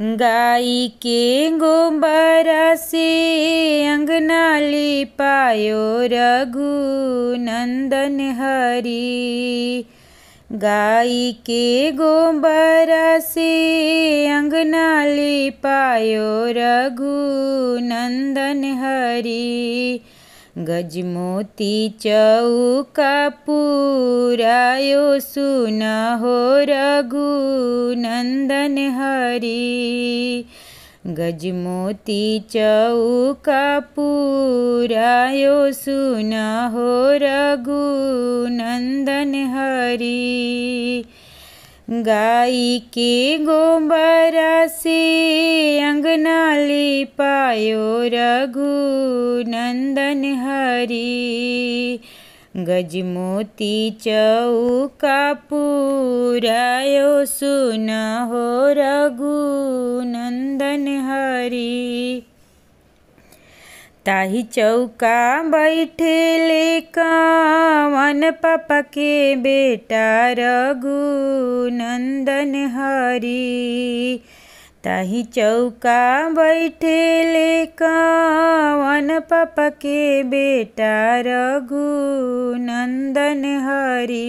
गाई के गोबरा से अंगना लिपायो रघु नंदन हरी गाई के गोबरा से अंगना लिपायो रघु नंदन हरी गजमोती चौका रायो सुनहो हो हरि गजमोती चौका रायो सुनहो हो हरि गाई के गोबरा से अंगना ले पायो रघु नंदन हरी गजमोती चौका पुरायो सुन हो रघु नंदन हरी ताही चौका बैठे ले कवन पापा के बेटा रघुनंदन हरी ताही चौका बैठे ले कवन पापा के बेटा रघुनंदन हरी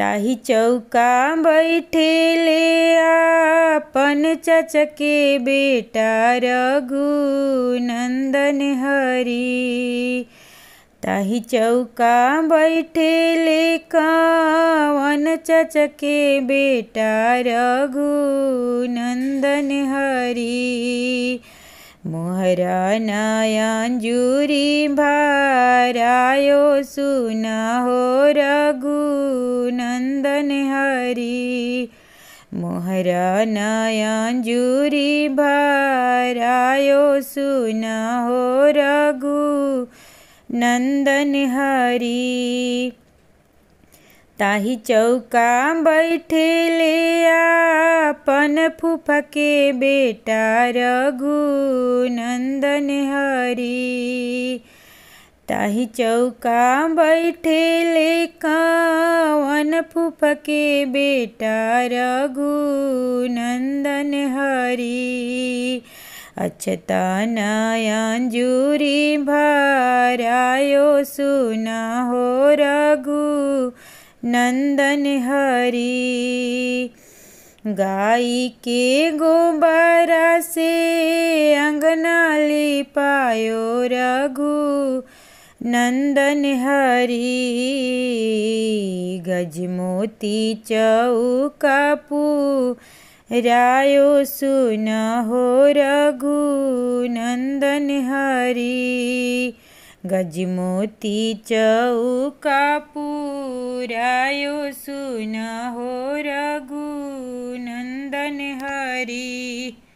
ताही चौका बैठे ले आपन चचके बेटा रघु नंदन हरी ताही चौका बैठे ले चचके बेटा रघु नंदन हरी मोहरा भारायो सुनाहो सुन हो हरि मोहरा भारायो सुनाहो रघु नन्दन हरि ताही चौका बैठे ले आपन फूफा के बेटा रघुनंदन हरी ताही चौका बैठे ले कवन फूफा के बेटा रघुनंदन हरी अक्षता नयंजूरी भरायो सुना हो रघु नंदन हरी गाय के गोबरा से अंगना पायो रघु नंदन हरी गजमोती चौकापू रायो सुन हो रघु नंदन हरी गजमोती हो रघुनन्दन हरि